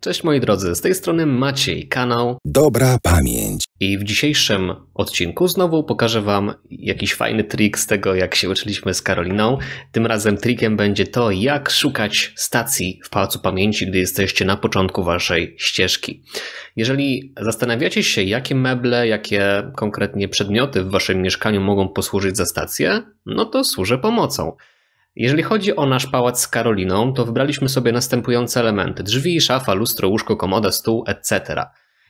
Cześć moi drodzy, z tej strony Maciej, kanał Dobra Pamięć. I w dzisiejszym odcinku znowu pokażę Wam jakiś fajny trik z tego, jak się uczyliśmy z Karoliną. Tym razem trikiem będzie to, jak szukać stacji w Pałacu Pamięci, gdy jesteście na początku Waszej ścieżki. Jeżeli zastanawiacie się, jakie meble, jakie konkretnie przedmioty w Waszym mieszkaniu mogą posłużyć za stację, no to służę pomocą. Jeżeli chodzi o nasz pałac z Karoliną, to wybraliśmy sobie następujące elementy: drzwi, szafa, lustro, łóżko, komoda, stół, etc.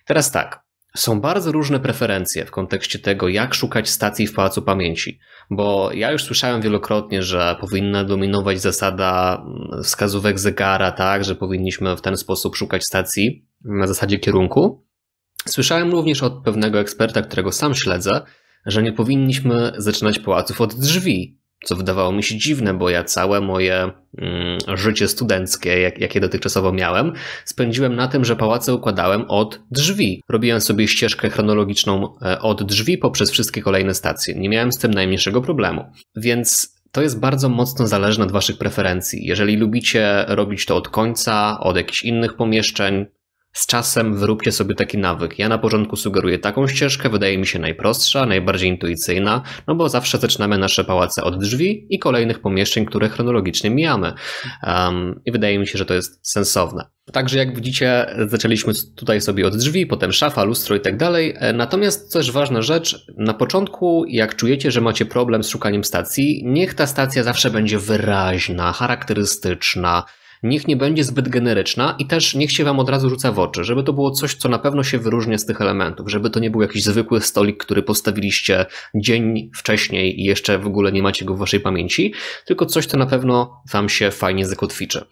Teraz tak, są bardzo różne preferencje w kontekście tego, jak szukać stacji w Pałacu Pamięci, bo ja już słyszałem wielokrotnie, że powinna dominować zasada mm, wskazówek zegara, tak, że powinniśmy w ten sposób szukać stacji na zasadzie kierunku. Słyszałem również od pewnego eksperta, którego sam śledzę, że nie powinniśmy zaczynać pałaców od drzwi, co wydawało mi się dziwne, bo ja całe moje mm, życie studenckie, jak, jakie dotychczasowo miałem, spędziłem na tym, że pałace układałem od drzwi. Robiłem sobie ścieżkę chronologiczną e, od drzwi poprzez wszystkie kolejne stacje. Nie miałem z tym najmniejszego problemu. Więc to jest bardzo mocno zależne od Waszych preferencji. Jeżeli lubicie robić to od końca, od jakichś innych pomieszczeń, z czasem wyróbcie sobie taki nawyk. Ja na początku sugeruję taką ścieżkę, wydaje mi się najprostsza, najbardziej intuicyjna, no bo zawsze zaczynamy nasze pałace od drzwi i kolejnych pomieszczeń, które chronologicznie mijamy. Um, I wydaje mi się, że to jest sensowne. Także jak widzicie, zaczęliśmy tutaj sobie od drzwi, potem szafa, lustro i tak dalej. E, natomiast też ważna rzecz, na początku jak czujecie, że macie problem z szukaniem stacji, niech ta stacja zawsze będzie wyraźna, charakterystyczna, niech nie będzie zbyt generyczna i też niech się Wam od razu rzuca w oczy, żeby to było coś, co na pewno się wyróżnia z tych elementów, żeby to nie był jakiś zwykły stolik, który postawiliście dzień wcześniej i jeszcze w ogóle nie macie go w Waszej pamięci, tylko coś, co na pewno Wam się fajnie zakotwiczy.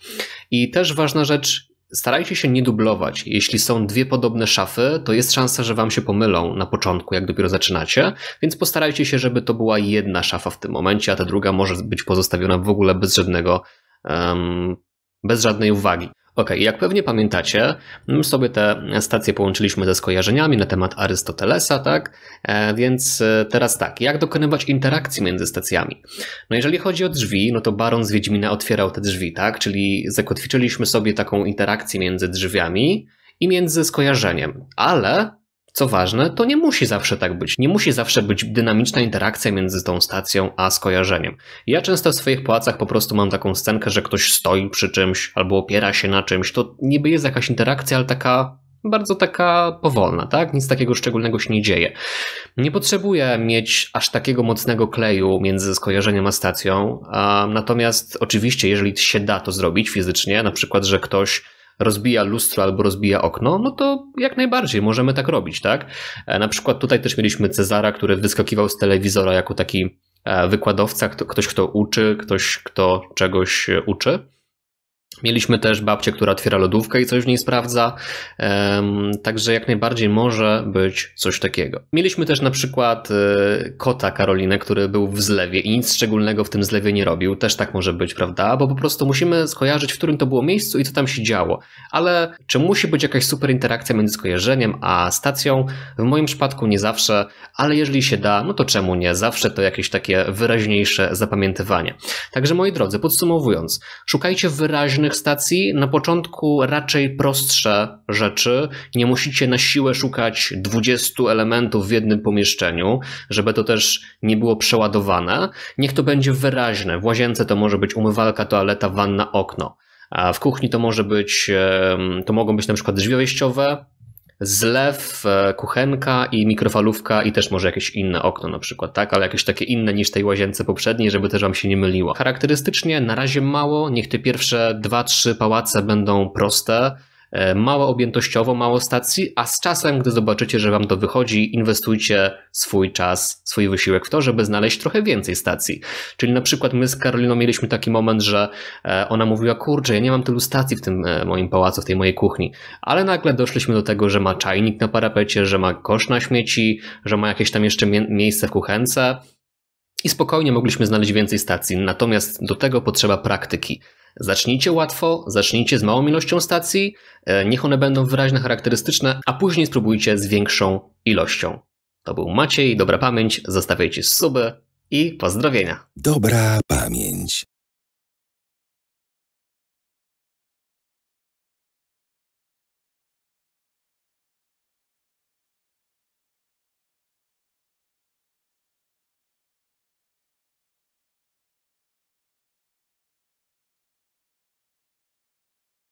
I też ważna rzecz, Starajcie się nie dublować. Jeśli są dwie podobne szafy, to jest szansa, że wam się pomylą na początku, jak dopiero zaczynacie, więc postarajcie się, żeby to była jedna szafa w tym momencie, a ta druga może być pozostawiona w ogóle bez żadnego um, bez żadnej uwagi. Ok, jak pewnie pamiętacie, my sobie te stacje połączyliśmy ze skojarzeniami na temat Arystotelesa, tak? E, więc e, teraz tak, jak dokonywać interakcji między stacjami? No jeżeli chodzi o drzwi, no to Baron z Wiedźmina otwierał te drzwi, tak? Czyli zakotwiczyliśmy sobie taką interakcję między drzwiami i między skojarzeniem, ale co ważne, to nie musi zawsze tak być. Nie musi zawsze być dynamiczna interakcja między tą stacją a skojarzeniem. Ja często w swoich płacach po prostu mam taką scenkę, że ktoś stoi przy czymś albo opiera się na czymś. To niby jest jakaś interakcja, ale taka bardzo taka powolna, tak? Nic takiego szczególnego się nie dzieje. Nie potrzebuję mieć aż takiego mocnego kleju między skojarzeniem a stacją, a natomiast oczywiście, jeżeli się da to zrobić fizycznie, na przykład, że ktoś rozbija lustro albo rozbija okno, no to jak najbardziej możemy tak robić, tak? E, na przykład tutaj też mieliśmy Cezara, który wyskakiwał z telewizora jako taki e, wykładowca, ktoś, kto uczy, ktoś, kto czegoś e, uczy. Mieliśmy też babcię, która otwiera lodówkę i coś w niej sprawdza, także jak najbardziej może być coś takiego. Mieliśmy też na przykład e, kota Karolinę, który był w zlewie i nic szczególnego w tym zlewie nie robił, też tak może być, prawda? Bo po prostu musimy skojarzyć, w którym to było miejscu i co tam się działo. Ale czy musi być jakaś super interakcja między skojarzeniem a stacją? W moim przypadku nie zawsze, ale jeżeli się da, no to czemu nie? Zawsze to jakieś takie wyraźniejsze zapamiętywanie. Także moi drodzy, podsumowując, szukajcie wyraźnych różnych stacji. Na początku raczej prostsze rzeczy. Nie musicie na siłę szukać 20 elementów w jednym pomieszczeniu, żeby to też nie było przeładowane. Niech to będzie wyraźne. W łazience to może być umywalka, toaleta, wanna, okno. A w kuchni to może być, to mogą być na przykład drzwi wejściowe, zlew, e, kuchenka i mikrofalówka i też może jakieś inne okno na przykład, tak? Ale jakieś takie inne niż tej łazience poprzedniej, żeby też wam się nie myliło. Charakterystycznie na razie mało, niech te pierwsze dwa, trzy pałace będą proste, E, mało objętościowo, mało stacji, a z czasem, gdy zobaczycie, że wam to wychodzi, inwestujcie swój czas, swój wysiłek w to, żeby znaleźć trochę więcej stacji. Czyli na przykład my z Karoliną mieliśmy taki moment, że e, ona mówiła, kurczę, ja nie mam tylu stacji w tym e, moim pałacu, w tej mojej kuchni, ale nagle doszliśmy do tego, że ma czajnik na parapecie, że ma kosz na śmieci, że ma jakieś tam jeszcze miejsce w kuchence, i spokojnie mogliśmy znaleźć więcej stacji. Natomiast do tego potrzeba praktyki. Zacznijcie łatwo, zacznijcie z małą ilością stacji, e, niech one będą wyraźne, charakterystyczne, a później spróbujcie z większą ilością. To był Maciej, dobra pamięć, zostawiajcie suby i pozdrowienia. Dobra pamięć.